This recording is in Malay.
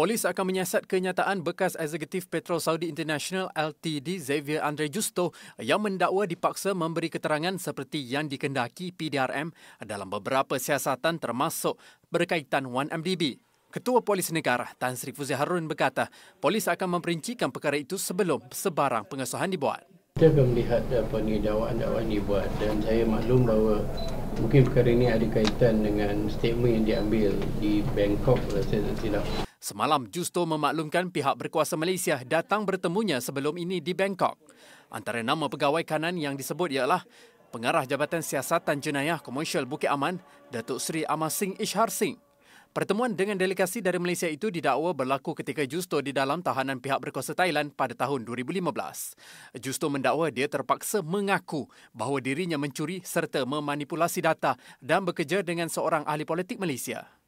Polis akan menyiasat kenyataan bekas eksekutif Petrol Saudi International LTD Xavier Andre Justo yang mendakwa dipaksa memberi keterangan seperti yang dikendaki PDRM dalam beberapa siasatan termasuk berkaitan 1MDB. Ketua Polis Negara Tan Sri Fuzi Harun berkata, polis akan memperincikan perkara itu sebelum sebarang pengesahan dibuat. Kita akan melihat apa ni dakwaan-dakwaan ini buat dan saya maklum bahawa mungkin perkara ini ada kaitan dengan statement yang diambil di Bangkok saya tidak silap. Semalam Justo memaklumkan pihak berkuasa Malaysia datang bertemunya sebelum ini di Bangkok. Antara nama pegawai kanan yang disebut ialah Pengarah Jabatan Siasatan Jenayah Komersial Bukit Aman, Datuk Seri Amar Singh Ishar Singh. Pertemuan dengan delegasi dari Malaysia itu didakwa berlaku ketika Justo di dalam tahanan pihak berkuasa Thailand pada tahun 2015. Justo mendakwa dia terpaksa mengaku bahawa dirinya mencuri serta memanipulasi data dan bekerja dengan seorang ahli politik Malaysia.